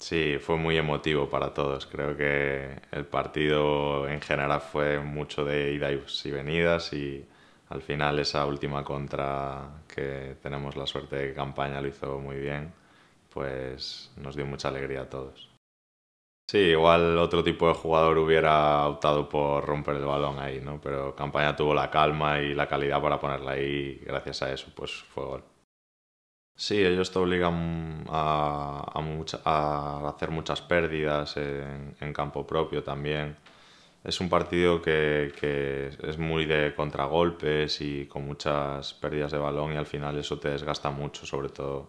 Sí, fue muy emotivo para todos. Creo que el partido en general fue mucho de idas y venidas y al final esa última contra que tenemos la suerte de que campaña lo hizo muy bien, pues nos dio mucha alegría a todos. Sí, igual otro tipo de jugador hubiera optado por romper el balón ahí, ¿no? Pero Campaña tuvo la calma y la calidad para ponerla ahí y gracias a eso pues fue gol. Sí, ellos te obligan a, hacer muchas pérdidas en, campo propio también. Es un partido que, es muy de contragolpes y con muchas pérdidas de balón y al final eso te desgasta mucho, sobre todo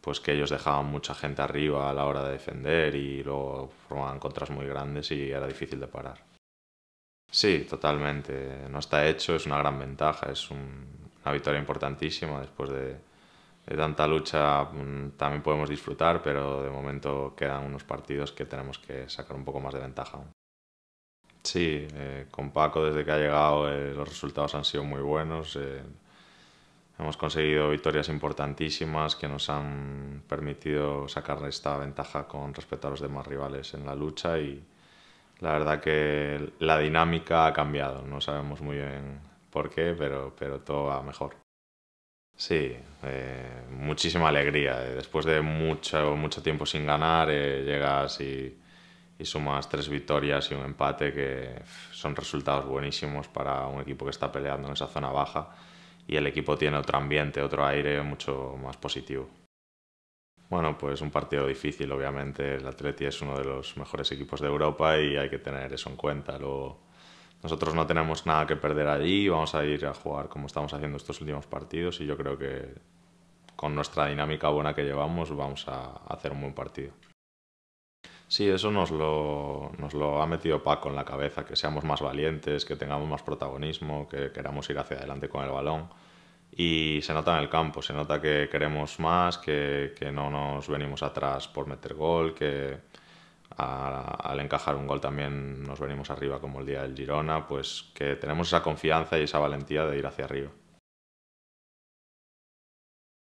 pues que ellos dejaban mucha gente arriba a la hora de defender y luego formaban contras muy grandes y era difícil de parar. Sí, totalmente. No está hecho, es una gran ventaja, es una victoria importantísima después de de tanta lucha mm, también podemos disfrutar, pero de momento quedan unos partidos que tenemos que sacar un poco más de ventaja. Sí, eh, con Paco desde que ha llegado eh, los resultados han sido muy buenos. Eh, hemos conseguido victorias importantísimas que nos han permitido sacar esta ventaja con respecto a los demás rivales en la lucha y la verdad que la dinámica ha cambiado. No sabemos muy bien por qué, pero, pero todo va mejor. Sí, eh, muchísima alegría. Eh, después de mucho, tiempo sin ganar, eh, llegas y, sumas tres victorias y un empate, que son resultados buenísimos para un equipo que está peleando en esa zona baja. Y el equipo tiene otro ambiente, otro aire mucho más positivo. Bueno, pues un partido difícil, obviamente. El Atleti es uno de los mejores equipos de Europa y hay que tener eso en cuenta. Nosotros no tenemos nada que perder allí, vamos a ir a jugar como estamos haciendo estos últimos partidos y yo creo que con nuestra dinámica buena que llevamos vamos a hacer un buen partido. Sí, eso nos lo, ha metido Paco en la cabeza, que seamos más valientes, que tengamos más protagonismo, que queramos ir hacia adelante con el balón. Y se nota en el campo, se nota que queremos más, que, que no nos venimos atrás por meter gol, que, al encajar un gol también nos venimos arriba como el día del Girona, pues que tenemos esa confianza y esa valentía de ir hacia arriba.